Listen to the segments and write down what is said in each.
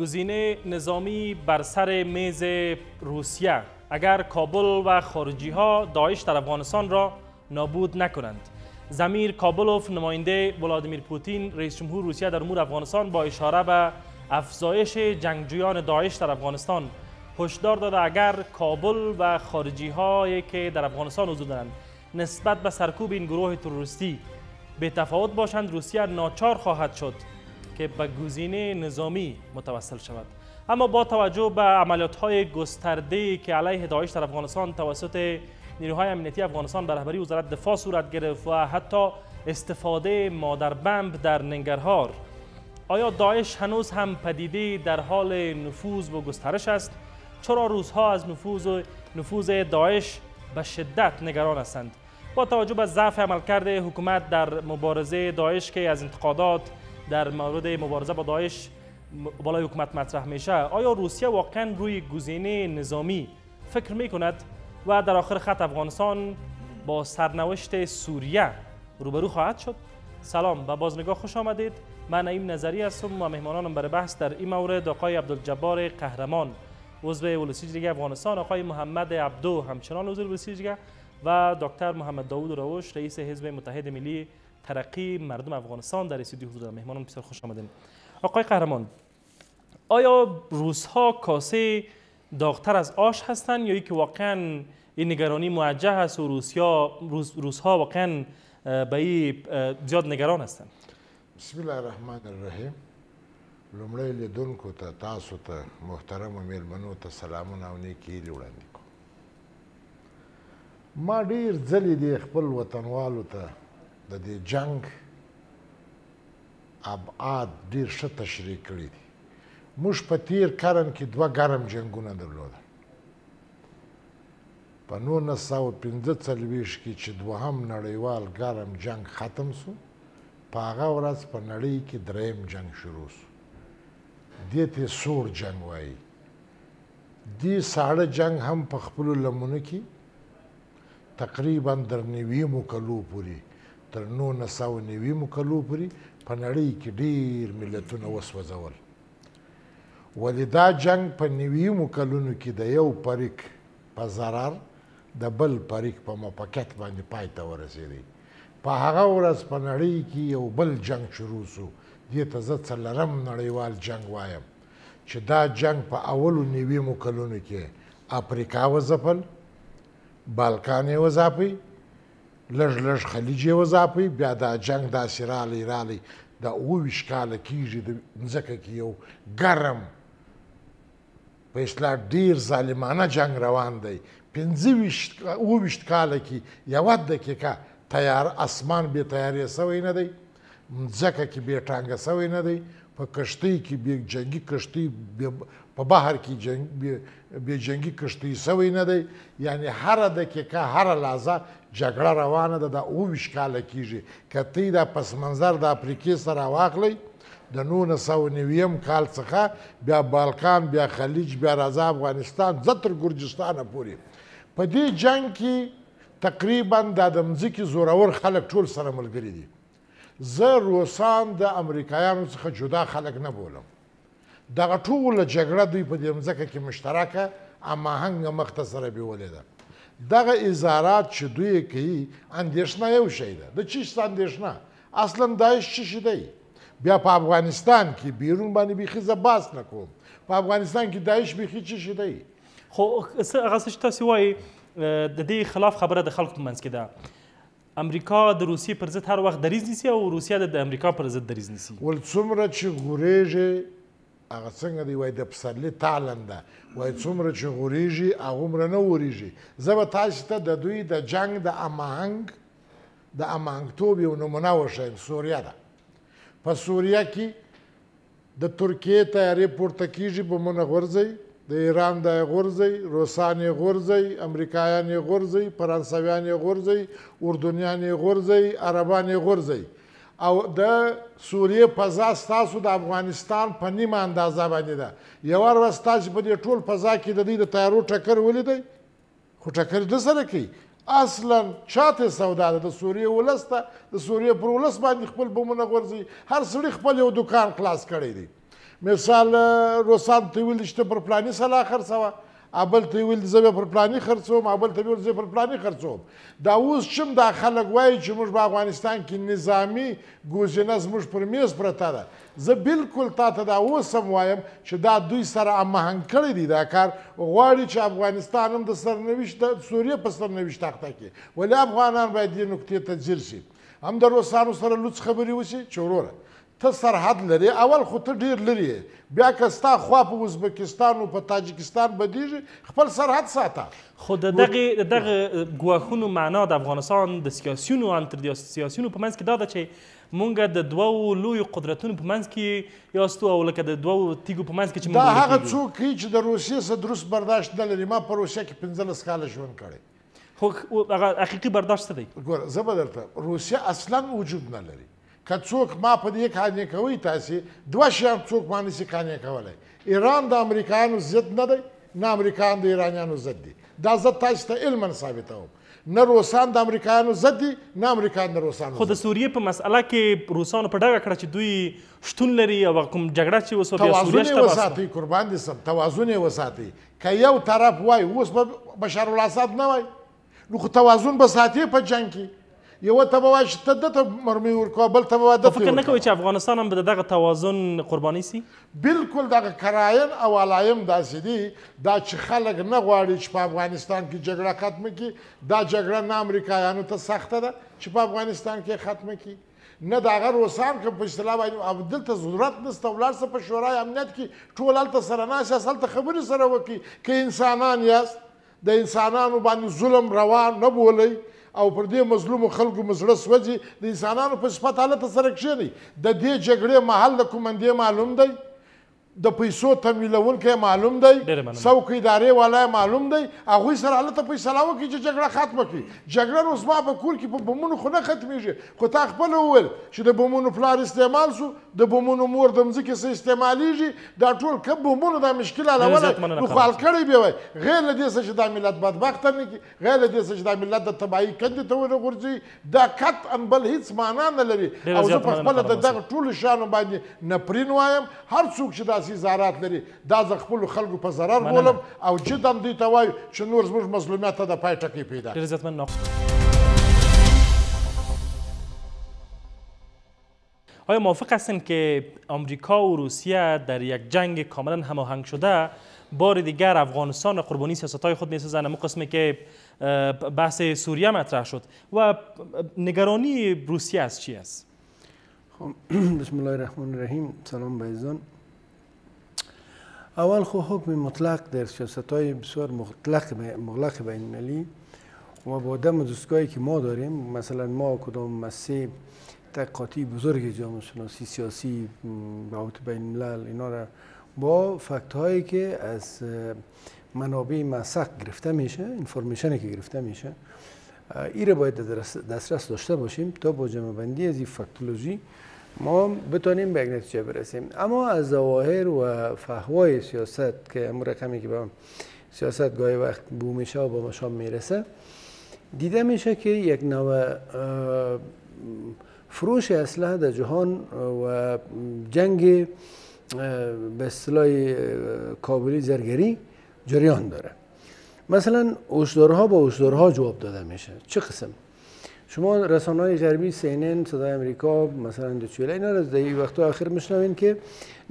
گزینه نظامی بر سر میز روسیه اگر کابل و خارجی ها داعش در افغانستان را نابود نکنند زمیر کابلوف نماینده ولادیمیر پوتین رئیس جمهور روسیه در امور افغانستان با اشاره به افزایش جنگجویان داعش در افغانستان هشدار داده اگر کابل و خارجی هایی که در افغانستان حضور دارند نسبت به سرکوب این گروه تروریستی به تفاوت باشند روسیه ناچار خواهد شد که به گزینه نظامی متوسل شود اما با توجه به عملیات های گسترده که علیه داعش در افغانستان توسط نیروهای امنیتی افغانستان به رهبری وزارت دفاع صورت گرفت و حتی استفاده مادر بمب در ننگرهار آیا داعش هنوز هم پدیده در حال نفوذ و گسترش است چرا روزها از نفوذ و نفوذ داعش به شدت نگران هستند با توجه به ضعف عملکرد حکومت در مبارزه داعش که از انتقادات در مورد مبارزه با داعش بالای حکومت مطرح میشه آیا روسیه واقعا روی گزینه نظامی فکر میکند و در آخر خط افغانستان با سرنوشت سوریه روبرو خواهد شد سلام به بازنگاه خوش آمدید من این نظری هستم و مهمانانم برای بحث در این مورد آقای عبدالجبار قهرمان عضو ولسی دیگه افغانستان آقای محمد عبدو همچنان عضو ولسی و دکتر محمد داوود روش رئیس حزب متحد ملی ترقی مردم افغانستان در رسیدی حضور دارم مهمانم بسیار خوش آمدین آقای قهرمان آیا روزها کاسه داغتر از آش هستند یا اینکه واقعا این نگرانی موجه است و روسیا روس روزها واقعا به این زیاد نگران هستند بسم الله الرحمن الرحیم لومړی لیدونکو ته تاسو ته محترمو میلمنو ته سلامونه او نیکې هیلې وړاندې کوم ما ډیر ځلې دې خپل وطنوالو ته د دې جنگ ابعاد ډیر ښه تشریح کړي دي موږ په تیر کرن کې دوه ګرم جنگونه درلودل په 1945 کې چې دوهم نړیوال ګرم جنگ ختم سو په هغه ورځ په نړۍ کې دریم جنگ شروع سو دې ته سور جنگ وایي دې ساړه جنگ هم په خپل لمونه کې تقریبا در نیویمو کلو پورې تر نولس سوه نوي کلو پورې په نړۍ کې ډیر ملتونه وسوځول ولې دا جنگ په نویمو کلونو کې د یو پریک په ضرر د بل پریک په مپکت باندې پای ته ورسېدی په هغه ورځ په نړۍ کې یو بل جنگ شروع سو دې ته زه څلرم نړیوال جنگ وایم چې دا جنگ په اولو نویمو کلونو کې افریقا وځپل بالکان یې وځاپئ لږ لږ خلیج یې وځاپئ بیا دا جنگ داسې رالی رالی دا اوویشت کاله کېږي د مځکه کې یو ګرم په اصلاح ډیر ظالمانه جنگ روان دی پنځه اوویشت کاله کې یوه دقیقه تیار اسمان بې تیارې سوی نه دی مځکه کې بې ټانګه سوی نه دی په کشتۍ کې بې جنګي کشتۍ په بهر کې جنگ بې جنګي کشتۍ سوی نه دی یعنی هره دقیقه هره لحظه جګړه روانه ده دا اوویشت کاله کیږي که تی دا پس منظر د افریقې سره واخلئ د نولس سوه نویم کال څخه بیا بالکان بیا خلیج بیا راځه افغانستان زه تر ګرجستانه پورې په دې جنګ کې تقریبا دا د مځکې زورور خلک ټول سره ملګري دي زه روسان د امریکایانو څخه جدا خلک نه بولم دغه ټوله جګړه دوی په دې مځکه کې مشترکه اما هنګ مخته سره بیولې ده دغه اظهارات چې دوی کوي اندېښنه یو شی ده د چی اندېښنه اصلا داعش چی شي دی بیا په افغانستان کې بیرون باندې بیخي زه باس نه کوم په افغانستان کې داعش بیخي چی شي دی خو هغه څه چې تاسو وایي د دې خلاف خبره د خلکو منځ کې ده امریکا د روسیې پر ضد هر وخت دریز نیسي او روسیه د امریکا پر ضد دریز نیسي ول څومره چې غوریږي هغه څنګه دی وای د پسرلی تالن ده وای څومره چې غوریږي هغومره نه غوریږي زه به تاسو ته د دوی د جنگ د اماهنګ د اماهنګتوب یو نمونه وښیم سوریه ده په سوریه کې د ترکیې تیارې پورته کیږي بمونه غورځئ د ایران د غورځئ روسان یې غورځئ امریکایان یې غورځئ فرانسویان یې غورځئ اردنیان یې غورځئ عربان یې غورځئ او د سوریې فضا ستاسو د افغانستان په نیمه اندازه باندې ده یوه ورځ تاسې په دې ټول فضا کې د دوی د تیارو ټکر ولیدئ خو ټکر نه سره کوي اصلا چاته سودا ده د سوریې ولس ته د سوریې پر ولس باندې خپل بمونه غورځوي هر سړي خپل یو دوکان خلاص کړی دی مثال روسان ته ویل چې پر پلاني سلا خرڅوه ابل ته ویل زه پر پلاني خرڅوم ابل ته ویل زه پر پلاني خرڅوم دا اوس شم دا خلک وایي چې موږ په افغانستان کې نظامی ګوزینه زموږ پر میز پرته ده زه بالکل تا ته دا اوس هم وایم چې دا دوی سره هماهنګ کړی دی دا کار غواړي چې افغانستان هم د سرنوشت د سوریې په سرنوشت تخته کې ولې افغانان باید دې نقطې ته ځیر شي هم د روسانو سره لوڅ خبرې وشي چې وروره ته سرحد لري اول خو ته ډیر لري بیا که ستا خوا په ازبکستان او په تاجکستان بدیږي خپل سرحد ساته خو د دغه دغه ګواښونو معنا د افغانستان د سیاسيونو ان تر سیاسيونو په منځ کې دا ده چې مونږ د دوو لوی قدرتونو په منځ کې یاستو او لکه د دوو تیګو په منځ کې چې دا هغه څوک چې د روسیې سره درست برداشت نه لري ما په روسیه کې 15 کال ژوند کړی خو هغه حقيقي برداشت څه دی ګوره زه به درته روسیه اصلا وجود نه لري که څوک ما په دې قانع کوي تاسې دوه شیان څوک ما نسي قانع کولی ایران د امریکایانو ضد نه دی نه امریکایان د ایرانیانو ضد دي دا زه تاسو ته علما ثابتوم نه روسان د امریکایانو ضد دي نه امریکایان د روسانو خو د سوریې په مسله کې روسانو په ډاګه کړه چې دوی شتون لري او کوم جګړه چې اوس بیا سوریه شته وساتئ قربان دي سم توازن یې وساتئ که یو طرف وای اوس به بشار الاسد نه وای نو خو توازن به ساتي په جنګ کې یو ته به وایي چې ته ده ته مرمۍ ورکوه بل ته به وایي ده فکر نه کوئ چې افغانستان هم د دغه توازن قرباني سي بلکل دغه کراین او علایم داسې دي دا چې خلک نه غواړي چې په افغانستان کې جګړه ختمه کړي دا جګړه نه امریکایانو ته سخته ده چې په افغانستان کې ختمه کړي نه دغه روسان که په اصطلاح باندې دلته ضرورت نشته ولاړ څه په شورای امنیت کې ټول هلته سره ناست یاست هلته خبرې سره وکړي که انسانان یاست د انسانانو باندې ظلم روان نه بولئ او پر دې مظلومو خلکو مزړه سوځي د انسانانو په صفت حالت سره کښېنئ د دې جګړې محل د کومندې معلوم دی د پیسو تمویلون کې معلوم دی څوک ادارې والا معلوم دی هغه سره حالت فیصله وکړي چې جګړه ختمه کړي جګړه نو زما په کور کې په بمونو خو نه ختمیږي خو تا خپل وویل چې د بمونو پلار استعمال سو د بمونو مور د مځکې سره استعمالیږي دا ټول که بمونو دا مشکل حلوله نو خو حل کړی بیا وای غیر له دې څه چې دا ملت بدبخته نه کړي غیر له دې څه چې دا ملت د تباهۍ کندې ته ونه غورځي دا قطعا بل هیڅ معنا نه لري او زه په خپله د دغه ټولو شیانو باندې نفرین وایم هر څوک چې دا سیاسي زارات لري دا زه خپل خلکو په ضرر بولم او جدا دوی ته وایو چې نور زموږ مظلومیت ته د پای ټکی پیدا ډېر زیاتمن آیا موافق هستین که آمریکا و روسیه در یک جنگ کاملا هماهنگ شده بار دیگر افغانستان قربانی سیاست های خود میسازن اما قسمی که بحث سوریه مطرح شد و نگرانی روسیه از چی است؟ بسم الله الرحمن الرحیم سلام به اول خو حکم مطلق در سیاست های بسیار مطلق مغلق بین المللی و با دم دستگاهی که ما داریم مثلا ما کدام مسی تقاطی بزرگ جامعه شناسی سیاسی باعث بین الملل اینا را با فکت هایی که از منابع مسق گرفته میشه انفورمیشنی که گرفته میشه این باید دسترس داشته باشیم تا با جمع بندی از این فکتولوژی ما بتونیم به نتیجه برسیم اما از ظواهر و فهوای سیاست که امور رقمی که به سیاست گاهی وقت بومیشه و با مشام میرسه دیده میشه که یک نوع فروش اسلحه در جهان و جنگ به اصطلاح کابلی زرگری جریان داره مثلا اوشدارها با اوشدارها جواب داده میشه چه قسم شما رسانه های غربی سینن صدای امریکا مثلا دوچویل اینا را در این وقتا آخر میشنوین که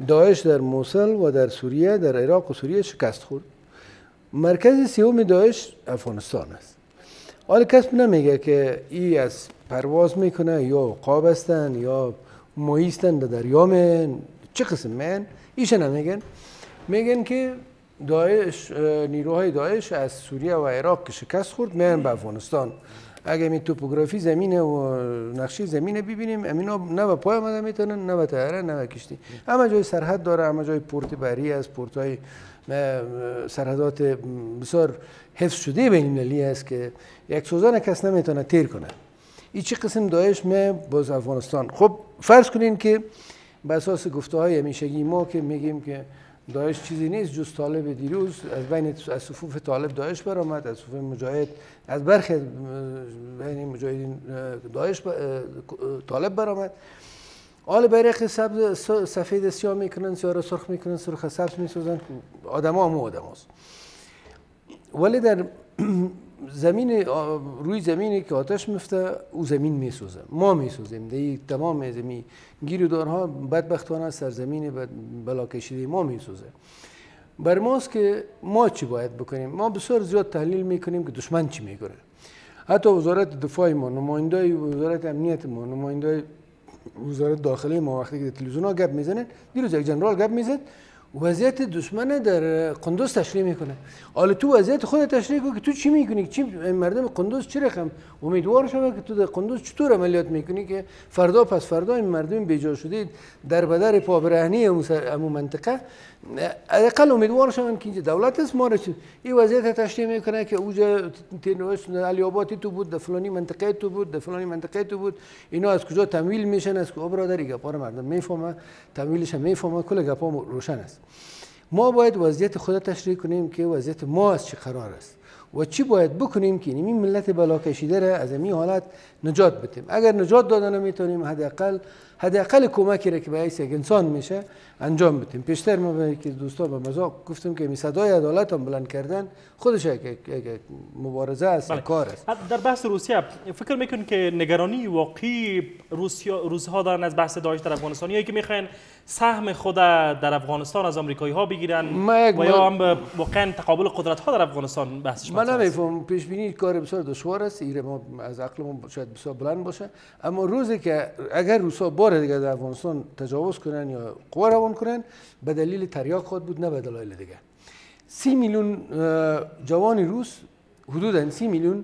داعش در موسل و در سوریه در عراق و سوریه شکست خورد مرکز سیوم داعش افغانستان است اول کس نمیگه که ای از پرواز میکنه یا قاب هستن یا مویستن در دریا من چه قسم من ایش نمیگن میگن که داعش نیروهای داعش از سوریه و عراق که شکست خورد میان به افغانستان اگه می توپوگرافی زمین و نقشه زمینه ببینیم امینا نه به پای آمده میتونن نه به تیاره نه به کشتی همه جای سرحد داره همه جای پورت بری از پورت های سرحدات بسیار حفظ شده بین است که یک سوزان کس نمیتونه تیر کنه این چه قسم دایش می باز افغانستان خب فرض کنین که به اساس گفته های همیشگی ما که میگیم که داعش چیزی نیست جز طالب دیروز از بین از صفوف طالب داعش برآمد از صفوف مجاهد از برخی بین مجاهدین داعش طالب برآمد آل بیرق سبز سفید سیاه میکنن سیاره سرخ میکنن سرخ سبز ها همو هم آدم ولی در زمین روی زمینی که آتش میفته او زمین میسوزه ما میسوزیم در تمام زمین گیر و بدبختانه سرزمین بلا کشیده ما میسوزه بر ماست که ما چی باید بکنیم ما بسیار زیاد تحلیل میکنیم که دشمن چی میکنه حتی وزارت دفاع ما نمایندای وزارت امنیت ما نمایندای وزارت داخلی ما وقتی که تلویزیون ها گپ میزنن دیروز یک جنرال گپ میزد وضعیت دشمن در قندوز تشریح میکنه حالا تو وضعیت خود تشریح کن که تو چی میکنی چی مردم قندوز چی رقم امیدوار شو که تو در قندوز چطور عملیات میکنی که فردا پس فردا این مردم بیجا شده در بدر پابرهنی امو منطقه اقل امیدوار هم که اینجا دولت است ما را این وضعیت تشریح میکنه که اوجا تنویس علی آبادی تو بود در فلانی منطقه تو بود در فلانی منطقه تو بود اینا از کجا تمویل میشن از که برادر گپا مردم میفهمه تمویلش میفهمه کل گپا روشن است ما باید وضعیت خدا تشریح کنیم که وضعیت ما از چه قرار است و چی باید بکنیم که این ملت بلا کشیده را از این حالت نجات بدیم اگر نجات دادن میتونیم حداقل حداقل کمکی را که به یک انسان میشه انجام بدیم پیشتر ما به یکی دوستا به مزاق گفتم که صدای عدالت هم بلند کردن خودش یک مبارزه است بله. کار است در بحث روسیه فکر میکنید که نگرانی واقعی روسیه روزها دارن از بحث داعش در افغانستان یا که میخواین سهم خود در افغانستان از آمریکایی ها بگیرن و یا هم واقعا تقابل قدرت ها در افغانستان بحثش من نمیفهم پیش بینی کار بسیار دشوار است ایره از عقل شاید بسیار بلند باشه اما روزی که اگر روسا بار دیگه در افغانستان تجاوز کنن یا قوا روان کنن به دلیل تریاق خود بود نه به دلایل دیگه سی میلیون جوان روس این سی میلیون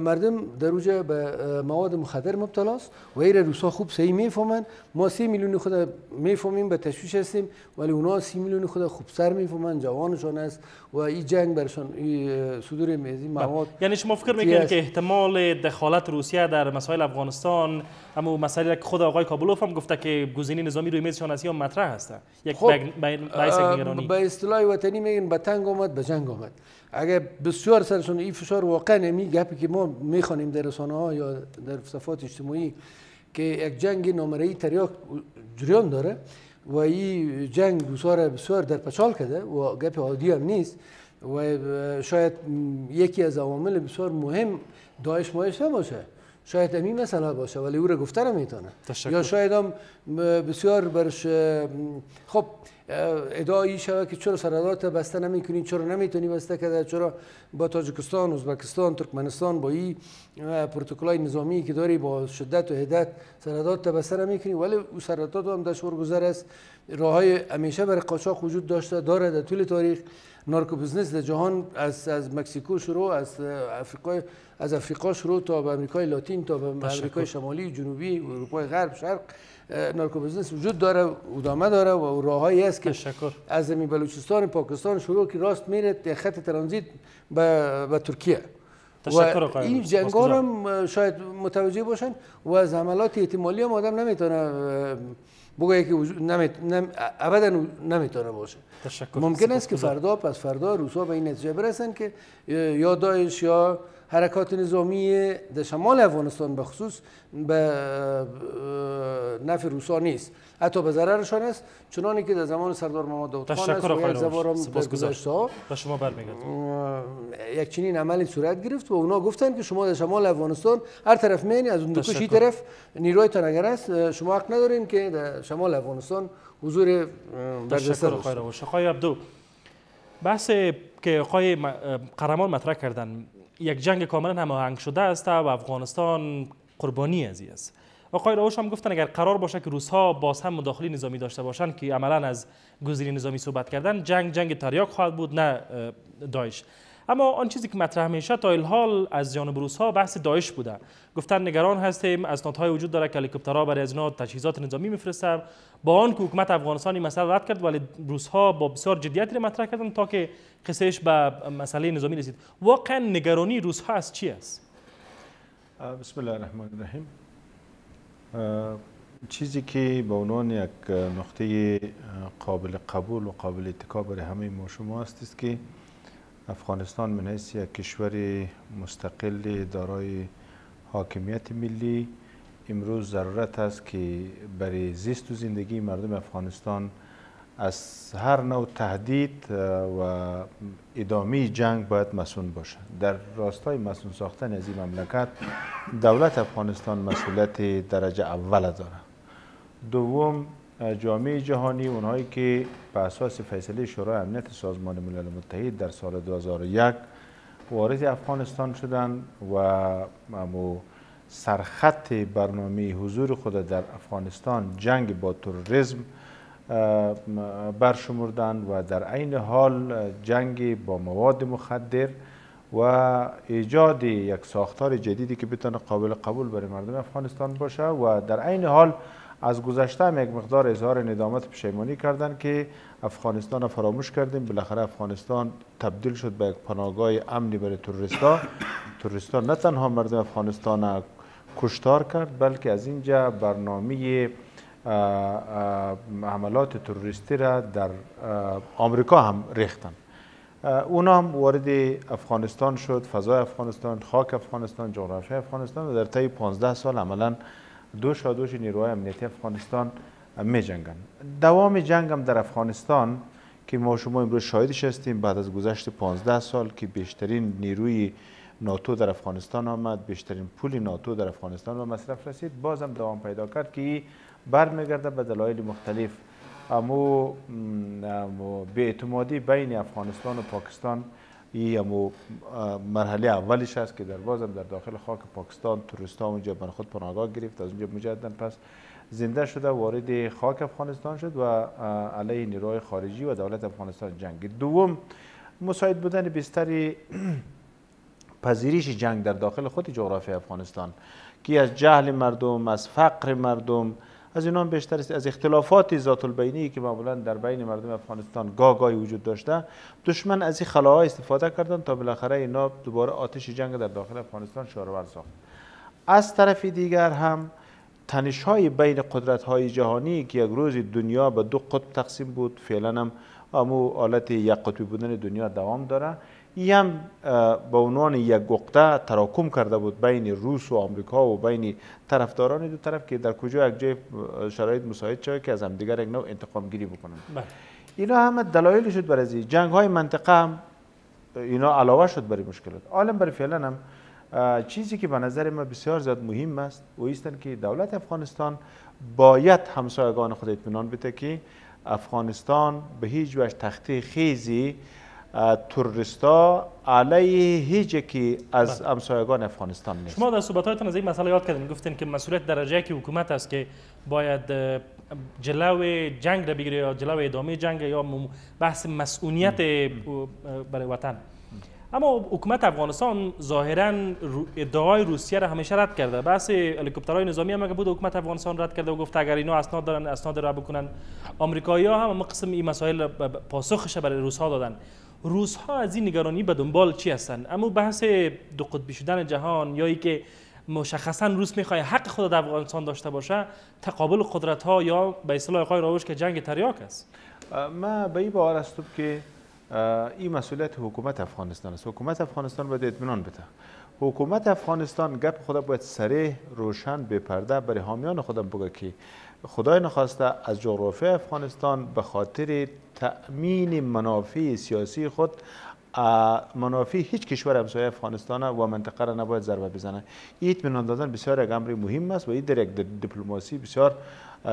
مردم در به مواد مخدر مبتلا و ایر روسا خوب صحیح میفهمن ما سی میلیون خود میفهمیم به تشویش هستیم ولی اونا سی میلیون خود خوب سر میفهمن جوانشان است و این جنگ برشان ای صدور میزی بله. مواد یعنی شما فکر میکنید که احتمال دخالت روسیه در مسائل افغانستان اما مسئله که خود آقای کابلوف هم گفته که گزینه نظامی روی میزشان از هم مطرح هست یک خب نگرانی به اصطلاح وطنی میگن به تنگ آمد به جنگ آمد اگر بسیار سرشون این فشار واقعا نمی گپی که ما میخوانیم در رسانه ها یا در صفات اجتماعی که یک جنگ نامرئی تریاک جریان داره و این جنگ بسیار بسیار در پچال کرده و گپ عادی هم نیست و شاید یکی از عوامل بسیار مهم داعش مایش نباشه شاید امی مسئله باشه ولی او را گفته میتونه یا شاید هم بسیار برش خب ادعایی شده که چرا سرادات بسته نمیکنین چرا نمیتونی بسته کرده چرا با تاجیکستان ازبکستان ترکمنستان با این های نظامی که داری با شدت و هدت سرادات بسته نمیکنی ولی او سرادات هم دشوار گذر است راه های همیشه برای قاچاق وجود داشته داره در طول تاریخ نارکو بزنس در جهان از از مکسیکو شروع از افریقا از افریقا شروع تا به آمریکای لاتین تا به آمریکای شمالی جنوبی اروپای غرب شرق نارکو بزنس وجود داره ادامه داره و راههایی هست که از زمین بلوچستان پاکستان شروع که راست میره خط ترانزیت به, ترکیه و این جنگ هم شاید متوجه باشن و از حملات احتمالی هم آدم نمیتونه بگه که نمیت... نم... ابدا نمیتونه باشه تشکر. ممکن است که فردا پس فردا روسا به این نتیجه برسن که یا داعش یا حرکات نظامی در شمال افغانستان به خصوص به نفع روسا نیست حتی به ضررشان است چنانی که در زمان سردار محمد داود خان است و یک زبار هم به شما یک چنین عملی صورت گرفت و اونا گفتن که شما در شمال افغانستان هر طرف مینی از اون دوکش طرف نیروی تنگر است شما حق ندارین که در شمال افغانستان حضور برجسته داشته باشه عبدو بحث که آقای قرمان مطرح کردن یک جنگ کاملا هماهنگ شده است و افغانستان قربانی از است آقای راوش هم گفتن اگر قرار باشه که ها باز هم مداخله نظامی داشته باشند که عملا از گزینه نظامی صحبت کردن جنگ جنگ تریاک خواهد بود نه داعش اما آن چیزی که مطرح میشه تا الحال از جانب روس ها بحث داعش بوده گفتن نگران هستیم های وجود داره که هلیکوپترها برای از تجهیزات نظامی میفرستن با آن که حکومت افغانستان این مسئله رد کرد ولی روس ها با بسیار جدیت را مطرح کردن تا که قصهش به مسئله نظامی رسید واقعا نگرانی روس ها از چی است بسم الله الرحمن الرحیم چیزی که به عنوان یک نقطه قابل قبول و قابل اتکا برای همه ما شما است است که افغانستان من حیث یک کشور مستقل دارای حاکمیت ملی امروز ضرورت است که برای زیست و زندگی مردم افغانستان از هر نوع تهدید و ادامه جنگ باید مسئول باشد در راستای مسئول ساختن از این مملکت دولت افغانستان مسئولیت درجه اول دارد دوم جامعه جهانی اونهایی که به اساس فیصله شورای امنیت سازمان ملل متحد در سال 2001 وارد افغانستان شدند و امو سرخط برنامه حضور خود در افغانستان جنگ با تروریسم برشمردن و در عین حال جنگ با مواد مخدر و ایجاد یک ساختار جدیدی که بتونه قابل قبول برای مردم افغانستان باشه و در عین حال از گذشته هم یک مقدار اظهار ندامت پشیمانی کردند که افغانستان را فراموش کردیم بالاخره افغانستان تبدیل شد به یک پناهگاه امنی برای تروریستا توریستا نه تنها مردم افغانستان را کشتار کرد بلکه از اینجا برنامه حملات تروریستی را در آمریکا هم ریختن اون هم وارد افغانستان شد فضای افغانستان خاک افغانستان جغرافیای افغانستان و در طی 15 سال عملا دوش دوش نیروهای امنیتی افغانستان می جنگن. دوام جنگ هم در افغانستان که ما شما امروز شاهدش هستیم بعد از گذشت 15 سال که بیشترین نیروی ناتو در افغانستان آمد بیشترین پول ناتو در افغانستان و مصرف رسید باز هم دوام پیدا کرد که برمیگرده به دلایل مختلف اما اعتمادی بین افغانستان و پاکستان ای امو مرحله اولش است که در بازم در داخل خاک پاکستان توریست ها اونجا بر خود پناهگاه گرفت از اونجا مجددا پس زنده شده وارد خاک افغانستان شد و علیه نیروهای خارجی و دولت افغانستان جنگ. دوم مساعد بودن بستر پذیرش جنگ در داخل خود جغرافی افغانستان که از جهل مردم از فقر مردم از اینا هم بیشتر است از اختلافات ذات البینی که معمولا در بین مردم افغانستان گاگای وجود داشته دشمن از این خلاها استفاده کردن تا بالاخره اینا دوباره آتش جنگ در داخل افغانستان شارور ساخت از طرف دیگر هم تنش های بین قدرت های جهانی که یک روز دنیا به دو قطب تقسیم بود فعلا هم امو حالت یک قطبی بودن دنیا دوام داره ای هم به عنوان یک گقته تراکم کرده بود بین روس و آمریکا و بین طرفداران دو طرف که در کجا یک جای شرایط مساعد شده که از همدیگر یک نوع انتقام گیری بکنند بله. اینا همه دلایل شد برای این جنگ های منطقه هم اینا علاوه شد برای مشکلات عالم برای فعلا هم چیزی که به نظر ما بسیار زیاد مهم است و که دولت افغانستان باید همسایگان خود اطمینان بده که افغانستان به هیچ وجه تخته خیزی توریستا علیه هیچ که از بله. همسایگان افغانستان نیست شما در صحبت‌هایتان از این مسئله یاد کردین گفتین که مسئولیت درجه که حکومت است که باید جلو جنگ را بگیره یا جلو ادامه جنگ یا بحث مسئولیت برای وطن اما حکومت افغانستان ظاهرا ادعای روسیه را همیشه رد کرده بحث هلیکوپترهای نظامی هم که بود حکومت افغانستان رد کرده و گفت اگر اینا اسناد دارن اسناد را بکنن آمریکایی‌ها هم قسم این مسائل پاسخش برای روس‌ها دادن روزها از این نگرانی به دنبال چی هستند اما بحث دو قطبی شدن جهان یا ای که مشخصا روس میخواد حق خود در افغانستان داشته باشه تقابل قدرت ها یا به اصطلاح آقای راوش که جنگ تریاک است ما به این باور هستم که این مسئولیت حکومت افغانستان است حکومت افغانستان باید اطمینان بده حکومت افغانستان گپ خود باید سریح روشن بپرده برای حامیان خودم بگه که خدای نخواسته از جغرافی افغانستان به خاطر تأمین منافع سیاسی خود منافع هیچ کشور همسایه افغانستان و منطقه را نباید ضربه بزنه این اطمینان دادن بسیار یک امر مهم است و این در یک دیپلماسی بسیار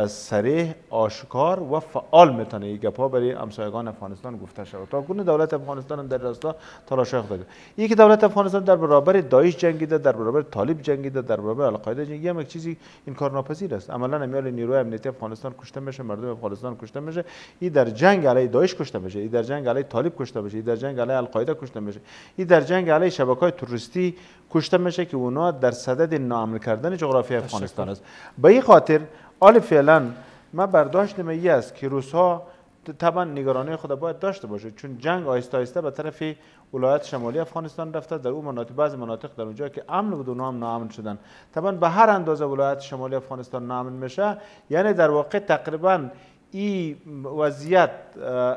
سریح آشکار و فعال میتونه این گپا برای امسایگان افغانستان گفته شود تا گونه دولت افغانستان در راستا تلاش اخته این که دولت افغانستان در برابر داعش جنگیده در برابر طالب جنگیده در برابر القاعده جنگیده یک چیزی این کار ناپذیر است عملا امیال نیروی امنیتی افغانستان کشته میشه مردم افغانستان کشته میشه این در جنگ علی داعش کشته میشه این در جنگ علی طالب کشته میشه این در جنگ علی القاعده کشته میشه این در جنگ علی های توریستی کشته میشه که اونا در صدد ناامن کردن جغرافی افغانستان است به این خاطر حال فعلا من برداشتم ای است که روس ها طبعا نگرانی خود باید داشته باشه چون جنگ آهسته آیسته به طرف ولایت شمالی افغانستان رفته در اون مناطق بعض مناطق در اونجا که امن بود اونها هم ناامن شدن طبعا به هر اندازه ولایت شمالی افغانستان ناامن میشه یعنی در واقع تقریبا این وضعیت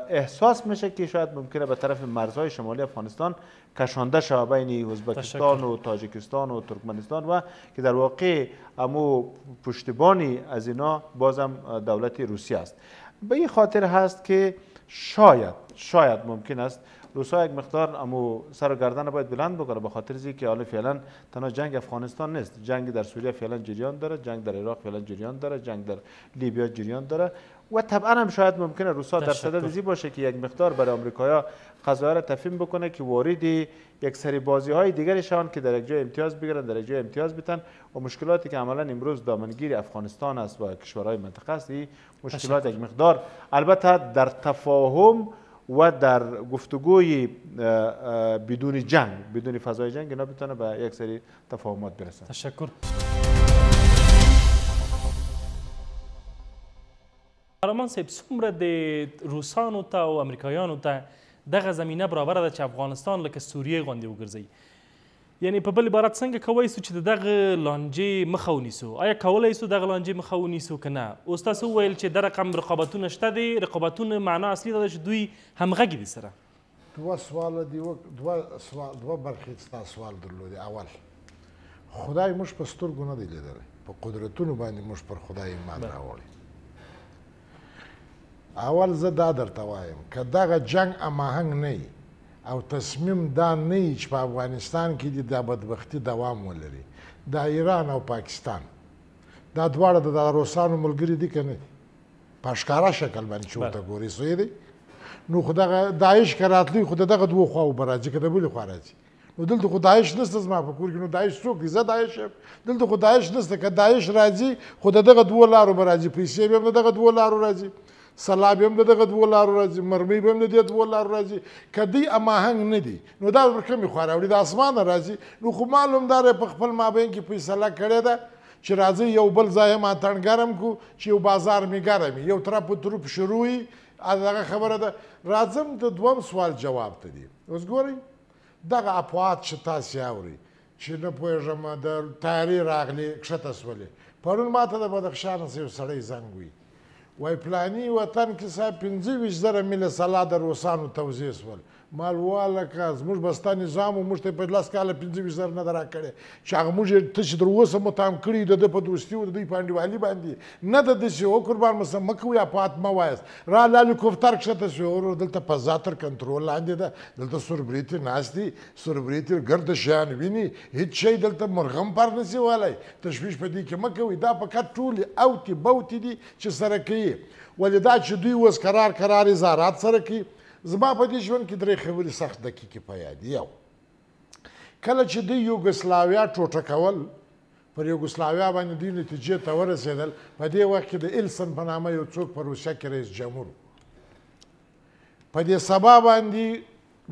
احساس میشه که شاید ممکنه به طرف مرزهای شمالی افغانستان کشانده شود بین ازبکستان و تاجیکستان و ترکمنستان و که در واقع امو پشتبانی از اینا بازم دولت روسیه است به این خاطر هست که شاید شاید ممکن است روسا یک مقدار امو سر و گردن باید بلند بکنه به خاطر زی که حالا فعلا تنها جنگ افغانستان نیست جنگ در سوریه فعلا جریان داره جنگ در عراق فعلا جریان داره جنگ در لیبیا جریان داره و طبعا هم شاید ممکنه روسا در صدد زی باشه که یک مقدار برای آمریکایا قضایا را تفهیم بکنه که واردی یک سری بازی های که در یک جای امتیاز بگیرن در جای امتیاز بتن و مشکلاتی که عملا امروز دامنگیر افغانستان است و کشورهای منطقه است مشکلات یک مقدار البته در تفاهم و در گفتگوی بدون جنگ بدون فضای جنگ اینا بتونه به یک سری تفاهمات برسن تشکر قهرمان صاحب څومره د روسانو ته او امریکایانو ته دغه زمینه برابره ده چې افغانستان لکه سوریې غوندې وګرځي یعنی په بل عبارت څنګه کولی سو چې دغه لانجې مخه ونیسو آیا کولی سو دغه لانجې مخه ونیسو که نه اوس تاسو وویل چې د رقم رقابتونه شته دي رقابتونه معنا اصلي ده چې دوی همغږي دي سره دوه سوال دی دوه سوال دوه برخې ستا سوال درلودي اول خدای موږ په سترګو نه دی لیدلی په قدرتونو باندې موږ پر خدای ایمان راوړی اول زه دا درته وایم که دغه جنگ اماهنګ نه او تصمیم دا نه چې په افغانستان کې د بدبختی دوام ولري دا ایران او پاکستان دا دواړه د روسانو ملګری دي که نه دي په ښکاره شکل باندې چې ورته ګوري سوی دی نو خو دغه داعش که راتلی خو د دغه دوو خواو به راځي که د بلې خوا راځي نو دلته خو داعش نشته زما په کور کې نو داعش څوک دی زه داعش یم دلته خو داعش نشته که داعش راځي خو د دغه دوو لارو به راځي پیسې به هم د دغه دوو لارو راځي سلاب هم د دغه دوو لارو راځي مرمۍ به هم د دې دوو لارو راځي که دوی هماهنګ نه دي نو دا به کمې خوا راوړي د اسمانه راځي نو خو معلوم دا په خپل مابین کې فیصله کړې ده چې راځي یو بل ځای ما تنګرم کو چې یو بازار مې ګرمي یو ترپ تروپ شروع دغه خبره ده راځم د دوم سوال جواب ته دی اوس ګورئ دغه اپوات چې تاسو اورئ چې نه پوهېږم د تیارې راغلې کښته سولې پرون ما ته د بدخشان یو سړی زنګ وي وای پلانی وطن کې صاحب 25 زره مل سلا د روسانو توزیع سول مالواله که زموږ بستا نظام موږ ته یې په لس کاله پنځه ویشت زره نه ده راکړې چې هغه موږ یې ته چې تر اوسه متهم کړي د ده په دوستي او د دوی په انډیوالي باندې نه ده داسې او قربان مسه مه کوئ اپات مه وایاست را لالیکوپتر کښته شوې ورور دلته فضا تر کنټرول لاندې ده دلته سوربریتې ناست دي سوربریتې ګرده شیان ویني هېڅ شی دلته مرغم پر نسي والی تشویش په دې کې مه کوئ دا فقط ټولې اوتې بوتې دي چې سره کوي ولې دا چې دوی اوس قرار قرار اظهارات سره کوي زما په دې ژوند کې درې خبرې سخت دقیقې په یاد یو کله چې دوی یوګسلاویا ټوټه کول پر یوګسلاویا باندې دوی نتیجې ته ورسېدل په دې وخت کې د السن په نامه یو څوک په روسیه کې رئیس جمهور په دې سبا باندې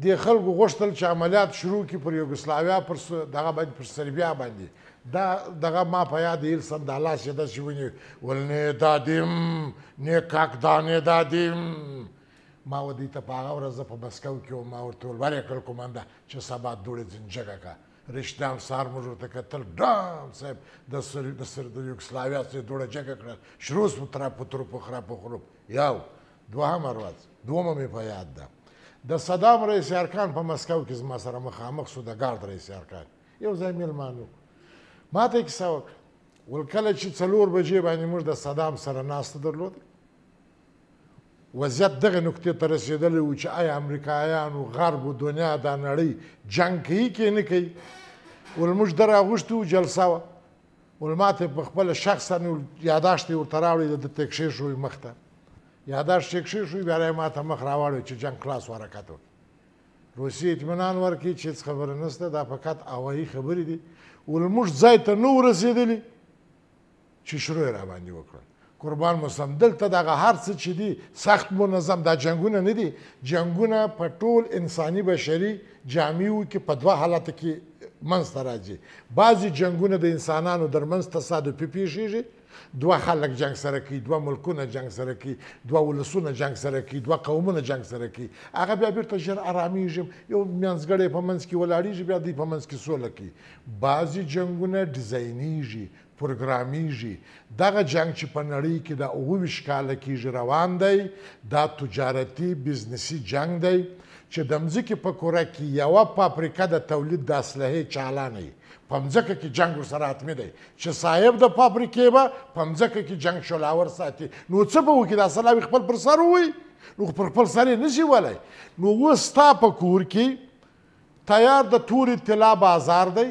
د خلکو غوښتل چې عملیات شروع کړي پر یوګسلاویا پر دغه باندې پر سربیا باندې دا دغه ما په یاد السن د لاس یې داسې ونیو ولنې دادیم نه کاک دانې دادیم ما و دې ته په هغه ورځ په مسکو کې ما ورته ویل ورې کړ کومانده چې سبا دوړې زنجګه کا رشتام سار موږ ورته کتل ډام صاحب د سر د سر د یوګسلاویا څخه دوړه جګه کړه شروع سو تر په تر په خراب په خروب یاو دوهم ورځ دومه مې په یاد ده د صدام رئیس ارکان په مسکو کې زما سره مخامخ شو د ګارد رئیس ارکان یو ځای مېلمانو ما ته کیسه وکړه ول کله چې څلور بجې باندې موږ د صدام سره ناست درلود وضعیت دغه نقطې ته رسیدلی و چې آیا امریکایانو غرب و دنیا دا نړۍ جنګ کوي کې نه کوي ول موږ در اغوښتي وو جلسه وه ول ماته په خپله شخصا یاداشت یې ورته راوړی د ته کښې شوی مخ ته یاداشت چې کښې شوی بیا یې ماته مخ راواړی چې جنګ خلاص حرکت وکړي روسیې اطمینان ورکړي چې هېڅ خبره نشته دا فقط هوایي خبرې دي ول موږ ځای ته نه و رسېدلي چې شروع یې را باندې وکړل قربان مسلم دلته دغه هر څه چې دي سخت منظم دا جنگونه نه دي جنگونه په ټول انساني بشري جامعو کې په دوه حالت کې منځته راځي بعضي جنگونه د انسانانو درمنځ تصادفي پیښیږي دوه خلک جنگ سره کوي دوه ملکونه جنگ سره کوي دوه ولسونه جنگ سره کوي دوه قومونه جنگ سره کوي هغه بیا بیرته ژر آرامیږي یو منځګړی په منځ کې ولاړیږي بیا دوی په منځ کې سوله کوي بعضي جنگونه ډیزاینیږي پروګرامیږي دغه جنگ چې په نړۍ کې د 20 کال کېږي روان دی دا تجارتي بزنسي جنگ دی چې د مځکې په کوره کې یوه پاپریکا د تولید د اسلحې چالانه په مځکه کې جنگ ورسره حتمي دی چې صاحب د پاپریکې به په مځکه کې جنگ شولاور ساتي نو څه به وکړي دا سلاوي خپل پر سر ووي نو پر خپل سر یې نشي ولی نو اوس ستا په کور کې تیار د تورې طلا بازار دی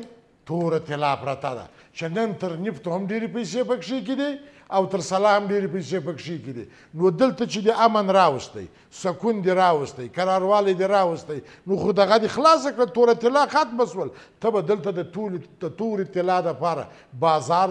توره طلا پرته ده شندن تر نفت هم ډېرې پیسې پکښې کې دي او تر سلا هم ډېرې پیسې پکښې کې دي نو دلته چې د امن راوستی سکون دې راوستی قراروالی دې راوستی نو خو دغه دې خلاصه کړه توره طلا ختمه سول ته به دلته د تورې طلا دپاره بازار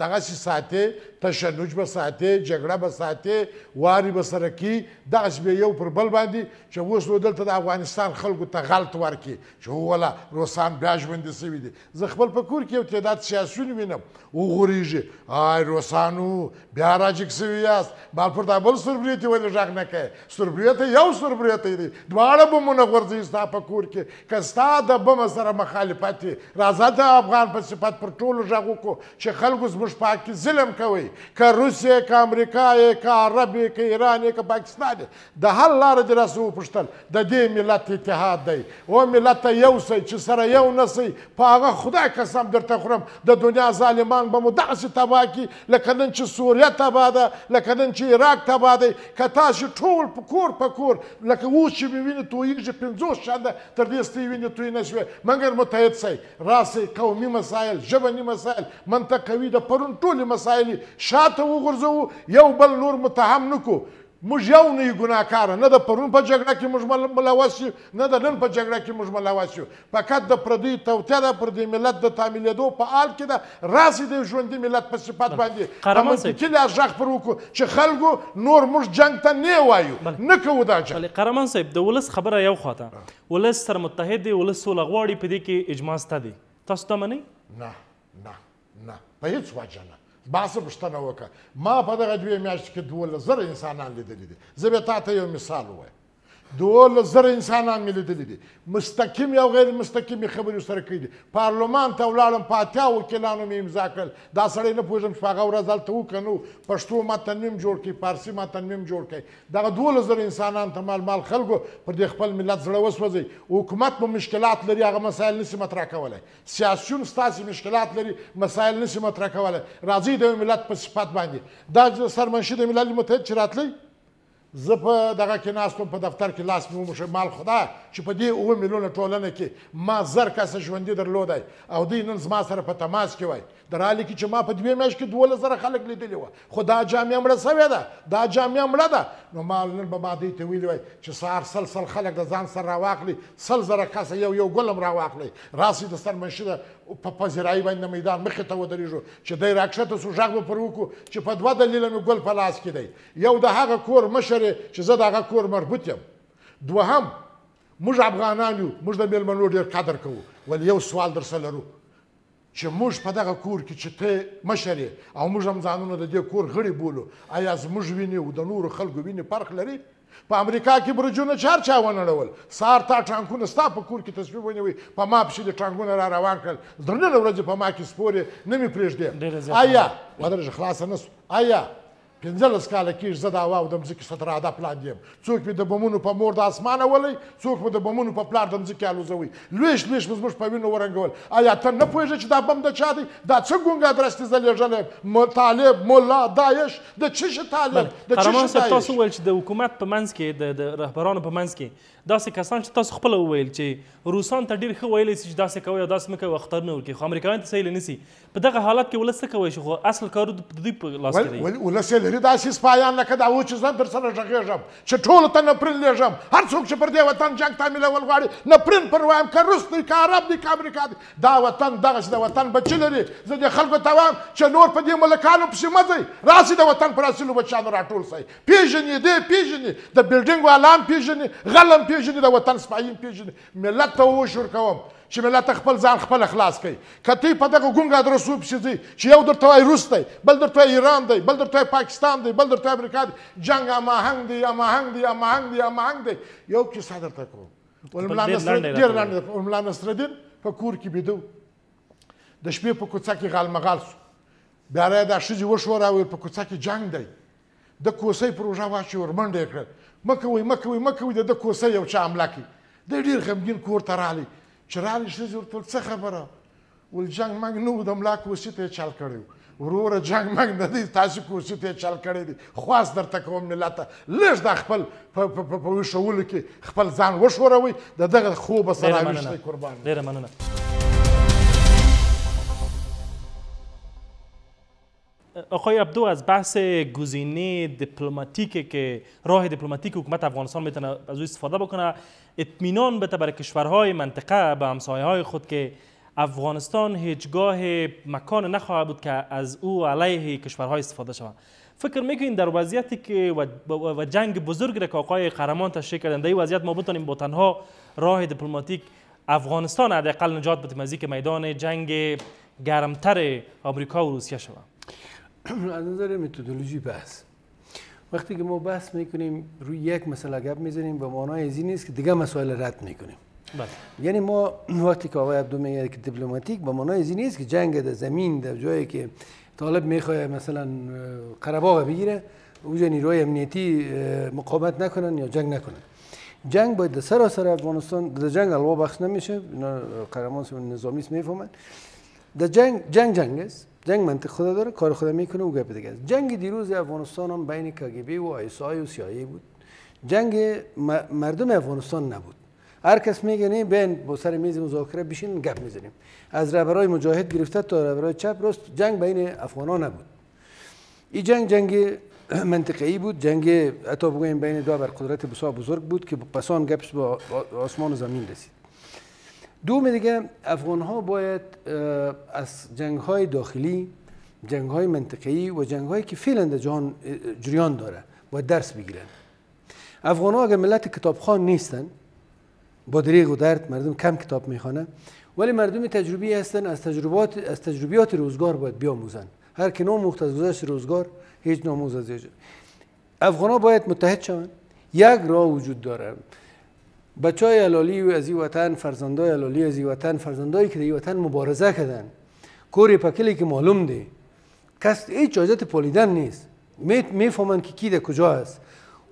دغسې ساتې تشنج به ساتي جګړه به ساتي واري به سره کی دغه به یو پر بل باندې چې اوس نو دلته د افغانستان خلکو ته غلط ورکي چې ولا روسان بیا ژوندي سوي دي زه خپل په کور کې یو تعداد سیاسون وینم وغورېږي آی روسانو بیا راجک سوي یاست بالپور دا بل سربریتي ولې غږ نه کوي سربریتي یو سربریتي دي دواړه بمونه غورځي ستا په کور کې که ستا د بم سره مخالفت راځه د افغان په صفت پر ټولو غږ وکړو چې خلکو زموږ پاکي ظلم کوي که روسیه که امریکا یې که عرب یې که ایران یې که پاکستان یې د حل لاره دې راسه وپوښتل د دې ملت اتحاد دی او ملت ته یو سئ چې سره یو نه سئ په هغه خدای قسم درته خورم د دنیا ظالمان به مو دغسې تباه کړي لکه نن چې سوریه تباه ده لکه نن چې عراق تباه دی که تاسو ټول په کور په کور لکه اوس چې مې وینې تویېږي پنځوس شنده تر دې ستې وینې توی نه شوې مګر متحد سئ راسئ قومي مسایل ژبني مسایل منطقوي د پرون ټولې مسایلې شاته وغورځو یو بل نور متهم نکو موږ یو نه یو ګناکار نه د پرون په جګړه کې موږ ملوث یو نه د نن په جګړه کې موږ ملوث یو فقط د پردی توته د پردی ملت د تعمیلېدو په حال کې ده راسي د ژوندي ملت په صفت باندې منطقي لا غږ پر وکړو چې خلکو نور موږ جنگ ته نه وایو نه کوو دا جنګ قهرمان صاحب د ولس خبره یو خواته ولس سره متحد دی ولس سوله غواړي په دې کې اجماع سته دی تاسو ته منئ نه نه نه په هیڅ وجه نه باسه پوښتنه وکړه ما په دغه دوې میاشتې کې دوولس زره انسانان لیدلي دي زه به تا ته یو مثال ووایم دوه زر انسانان مې لیدلي دي مستقیم یا غیر مستقیم خبرې سره کړي دي پارلمان ته ولاړم په اتیا وکیلانو مې امضا کړل دا سړی نه پوهېږم چې په هغه ورځ هلته وکنو پښتو ما تنویم جوړ کړي فارسي ما تنویم جوړ کړي دغه دوه زر انسانان ته مال مال خلکو پر دې خپل ملت زړه وسوځي حکومت به مشکلات لري هغه مسایل نشي مطرح کولی سیاسیون ستاسې مشکلات لري مسایل نشي مطرح کولی راځئ د یو ملت په صفت باندې دا سرمنشي د ملل متحد چې راتلی زه په دغه کې ناستم په دفتر کې لاس مې وموشه مال خدا چې په دې اوه میلیونه ټولنه کې ما زر کسه ژوندي درلودی او دوی نن زما سره په تماس کې وای در حالي کې چې ما په دوې میاشتو کې دوولس زره خلک لیدلي وه خو دا جامعه مړه سوې ده دا جامعه مړه ده نو ما نن به ما دوی ته ویلي وای چې سهار سل سل خلک د ځان سره راواخلي سل زره کسه یو یو ګل هم راواخلئ راسئ د سرمنشي د په پزیرای باندې میدان مخې ته ودرېږو چې دی راکښته سو غږ به پر وکړو چې په دوه دلیله مې ګل په لاس کې دی یو د هغه کور مشر چې زه د هغه کور مربوط یم دوهم موږ افغانان یو موږ د میلمنو ډېر قدر کوو ولې یو سوال درسره لرو چې موږ په دغه کور کې چې ته مشر او موږ هم ځانونه د دې کور غړي بولو آیا زموږ وینې او د نورو خلکو وینې فرق لري په امریکا کې برجونه چار چا ونړول سار تا ټانکونه ستا په کور کې تصویر ونیوي په ما پسې د ټانکونه را روان کړل درنه ورځ په ما کې سپورې نه مې پرېږدې آیا ودرجه خلاص نه آیا 15 کاله کېږي زه دا واو د مځکې ستراده پلان یم څوک مې د بمونو په مور د اسمانه ولی څوک مې د بمونو په پلار د مځکې الوزوي لویش لویش مې زموږ په وینو ورنګول آیا ته نه پوهېږې چې دا بم د چا دی دا څه ګونګه درستې زه لېږلی طالب ملا داعش د څه شي طالب د څه شي تاسو وویل چې د حکومت په منځ کې د رهبرانو په منځ کې داسې کسان چې تاسو خپله وویل چې روسان ته ډېر ښه ویلی سي چې داسې کوئ او داسې مه کوئ اختر نه ورکوي خو امریکایان ته څه هیله نه سي په دغه حالت کې ولس څه کوی شي خو اصل کار د دوی په لاس کې دی ولس ظاهري داسې سپایان لکه دا و چې زه در سره غږېږم چې ټولو ته نفرین لېږم هر څوک چې پر دې وطن جنګ تامینول غواړي نفرین پر وایم که روس دی که عرب دی که امریکا دی دا وطن دغسې د وطن بچي لري زه دې خلکو ته وایم چې نور په دې ملکانو پسې مه ځئ راسئ د وطن پر اصلو بچیانو راټول سئ پېژنې دې پېژنې د بلډینګ والا هم پېژنې غل هم پېژنې د وطن سپایي هم پېژنې ملت ته وشور کوم چې ملت خپل ځان خپل خلاص کړي کته په دغه ګونګا درسو پښې دي چې یو درته وای روس دی بل درته ایران دی بل درته پاکستان دی بل درته امریکا دی جنگ اما هنګ دی اما هنګ دی اما هنګ دی اما هنګ دی یو کیسه درته کوم ولملا نصر ډیر لاندې ولملا نصر الدین په کور کې بيدو د شپې په کوڅه کې غالمغال سو بیا را د شجی وشوره او په کوڅه کې جنگ دی د کوسې پروژه واچي ورمنډه کړ مکه وي مکه وي مکه وي د کوسې یو چا املاکي د ډیر غمګین کور ته رالی چې راغلی ښځې ورته وویل څه خبره ول جنګ منګ نه و د ملا کوسي ته یې چل کړی و وروره جنگ مګ نه دی تاسو کوسی ته چل کړی دی خواص درته کوم ملت لږ د خپل په وښولو کې خپل ځان وښوروي د دغه خوب سره وشته قربان ډیره مننه آقای عبدو از بحث گزینه دیپلماتیک که راه دیپلماتیک حکومت افغانستان میتونه از او استفاده بکنه اطمینان به برای کشورهای منطقه به همسایه های خود که افغانستان هیچگاه مکان نخواهد بود که از او علیه کشورهای استفاده شود فکر میکنین در وضعیتی که و جنگ بزرگ را که آقای قهرمان تشریح کردن در این وضعیت ما بتونیم با تنها راه دیپلماتیک افغانستان حداقل نجات بدیم از میدان جنگ گرمتر آمریکا و روسیه شود از نظر متدولوژی بحث وقتی که ما بحث میکنیم روی یک مسئله گپ میزنیم به معنای این نیست که دیگه مسائل رد میکنیم بله. یعنی ما وقتی که آقای عبدو میگه که دیپلماتیک به معنای این نیست که جنگ در زمین در جایی که طالب میخواد مثلا قره بگیره اونجا نیروهای امنیتی مقاومت نکنن یا جنگ نکنن جنگ باید در سراسر افغانستان در جنگ الوا بخش نمیشه اینا نظامی است در جنگ جنگ جنگ است جنگ منطق خدا داره کار خدا میکنه او گپ دیگه است جنگ دیروز افغانستان هم بین کاگیبی و آیسای و سیایی بود جنگ مردم افغانستان نبود هر کس میگه نه بین با سر میز مذاکره بشین گپ میزنیم از رهبرای مجاهد گرفته تا رهبرای چپ راست جنگ بین افغانا نبود این جنگ جنگ منطقی بود جنگ حتی بگویم بین دو بر قدرت بسا بزرگ بود که پسان گپش با آسمان و زمین رسید دوم دیگه افغان ها باید از جنگ های داخلی جنگ های منطقی و جنگ هایی که فعلا در جهان جریان داره باید درس بگیرن افغان ها اگر ملت کتابخوان نیستن با دریغ و درد مردم کم کتاب میخوانه ولی مردم تجربی هستن از تجربات از تجربیات روزگار باید بیاموزن هر که ناموخت از گذشت روزگار هیچ ناموز از افغان ها باید متحد شوند یک راه وجود داره های علالی و از این وطن فرزندای علالی از این وطن فرزندایی که در وطن مبارزه کردن کوری پکلی که معلوم دی کس هیچ پولی پالیدن نیست میفهمن که کی در کجا است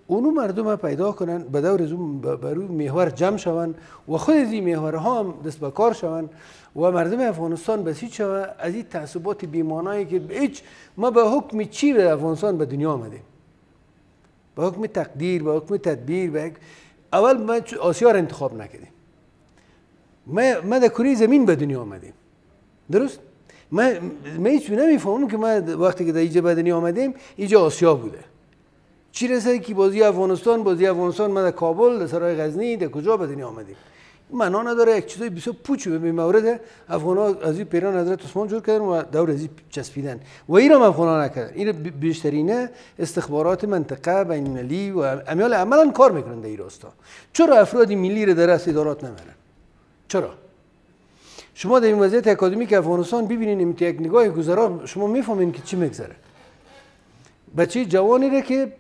اونو مردم ها پیدا کنن به دور از برو محور جمع شون و خود از این ها هم دست به کار شون و مردم افغانستان بسیج شوند از این تعصبات بیمانایی که هیچ ما به حکم چی به افغانستان به دنیا آمدیم به حکم تقدیر به حکم تدبیر به اول ما آسیا را انتخاب نکردیم ما, ما در کره زمین به دنیا آمدیم درست؟ من ما هیچ نمیفهمم که ما وقتی که در اینجا به دنیا آمدیم اینجا آسیا بوده چی رسه که بازی افغانستان بازی افغانستان ما در کابل در سرای غزنی در کجا به دنیا آمدیم معنا نداره یک چیزای بسیار پوچ به مورد افغان ها از این پیران حضرت عثمان جور کردن و دور از این چسبیدن و این هم افغان ها نکردن این بیشترین استخبارات منطقه بین ملی و امیال عملا کار میکنن در این راستا چرا افراد ملی را در ادارات نمیرن چرا شما در این وضعیت اکادمیک افغانستان ببینین یک نگاه گذرا شما میفهمین که چی میگذره بچه جوانی را که